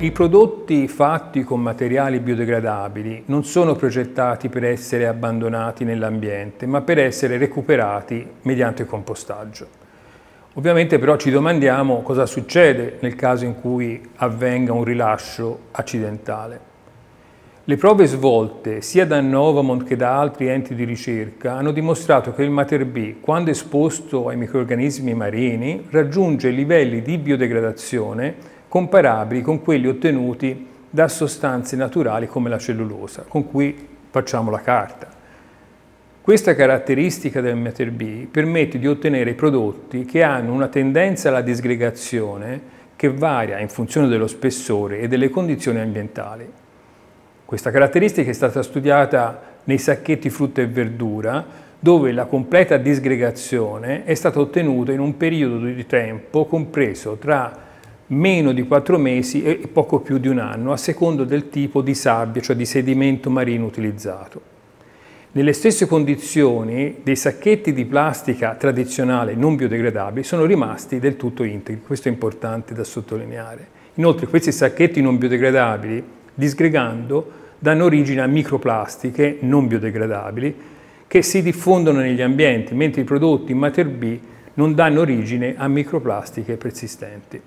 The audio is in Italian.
I prodotti fatti con materiali biodegradabili non sono progettati per essere abbandonati nell'ambiente, ma per essere recuperati mediante compostaggio. Ovviamente però ci domandiamo cosa succede nel caso in cui avvenga un rilascio accidentale. Le prove svolte sia da Novamont che da altri enti di ricerca hanno dimostrato che il Mater-B, quando esposto ai microrganismi marini, raggiunge livelli di biodegradazione comparabili con quelli ottenuti da sostanze naturali come la cellulosa, con cui facciamo la carta. Questa caratteristica del meter B permette di ottenere prodotti che hanno una tendenza alla disgregazione che varia in funzione dello spessore e delle condizioni ambientali. Questa caratteristica è stata studiata nei sacchetti frutta e verdura, dove la completa disgregazione è stata ottenuta in un periodo di tempo compreso tra meno di 4 mesi e poco più di un anno, a secondo del tipo di sabbia, cioè di sedimento marino utilizzato. Nelle stesse condizioni dei sacchetti di plastica tradizionale non biodegradabili sono rimasti del tutto integri, questo è importante da sottolineare. Inoltre questi sacchetti non biodegradabili, disgregando, danno origine a microplastiche non biodegradabili che si diffondono negli ambienti, mentre i prodotti in Mater B non danno origine a microplastiche persistenti.